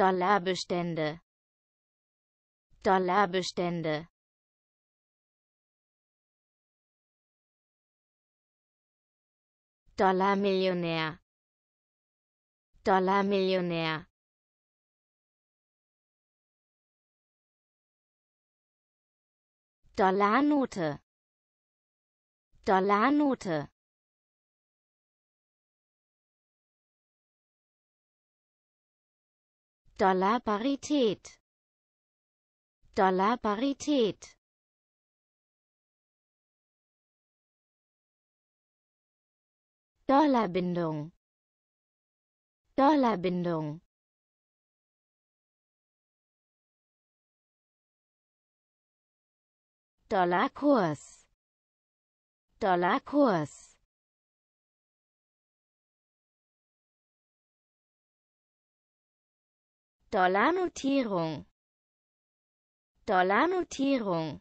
Dollarbestände Dollarbestände Dollarmillionär Dollarmillionär Dollarnote Dollarnote Dollar Parität Dollar Parität Dollarbindung Dollarbindung Dollarkurs Dollarkurs Dollarnotierung Dollarnotierung